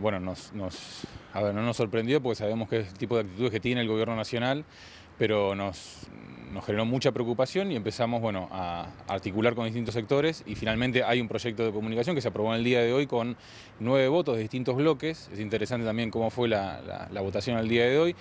Bueno, nos, nos, no nos sorprendió porque sabemos que es el tipo de actitudes que tiene el gobierno nacional, pero nos, generó mucha preocupación y empezamos bueno, a articular con distintos sectores y finalmente hay un proyecto de comunicación que se aprobó en el día de hoy con nueve votos de distintos bloques. Es interesante también cómo fue la, votación al día de hoy.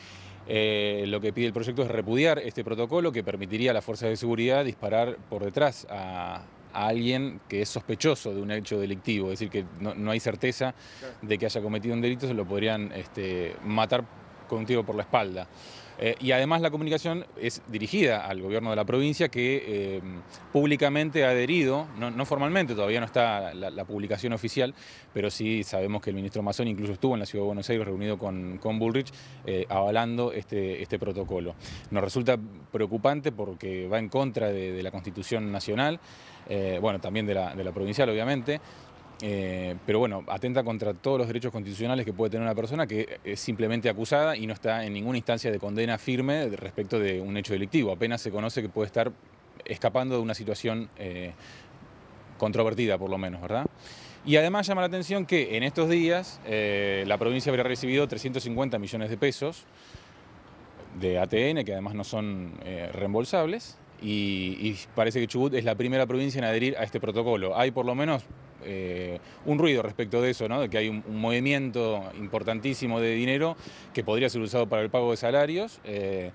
Eh, lo que pide el proyecto es repudiar este protocolo que permitiría a las fuerzas de seguridad disparar por detrás a, a alguien que es sospechoso de un hecho delictivo, es decir, que no, no hay certeza de que haya cometido un delito, se lo podrían este, matar contigo por la espalda. Eh, y además la comunicación es dirigida al gobierno de la provincia que eh, públicamente ha adherido, no, formalmente, todavía no está la, publicación oficial, pero sí sabemos que el ministro Mazón incluso estuvo en la ciudad de Buenos Aires reunido con, con Bullrich eh, avalando este, este protocolo. Nos resulta preocupante porque va en contra de, la Constitución Nacional, bueno, también de la, de la provincial obviamente. Eh, pero bueno, atenta contra todos los derechos constitucionales que puede tener una persona que eh, es simplemente acusada y no está en ninguna instancia de condena firme respecto de un hecho delictivo. Apenas se conoce que puede estar escapando de una situación eh, controvertida, por lo menos, ¿verdad? Y además llama la atención que en estos días la provincia habría recibido 350 millones de pesos de ATN, que además no son reembolsables, y, y parece que Chubut es la primera provincia en adherir a este protocolo. Hay por lo menos eh, un ruido respecto de eso, ¿no? de que hay un, movimiento importantísimo de dinero que podría ser usado para el pago de salarios. Eh,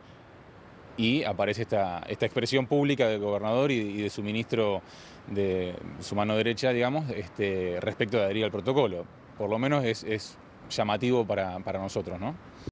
y aparece esta, expresión pública del gobernador y, de su ministro de, su mano derecha, digamos, este, respecto de adherir al protocolo. Por lo menos es, llamativo para, para nosotros, ¿no?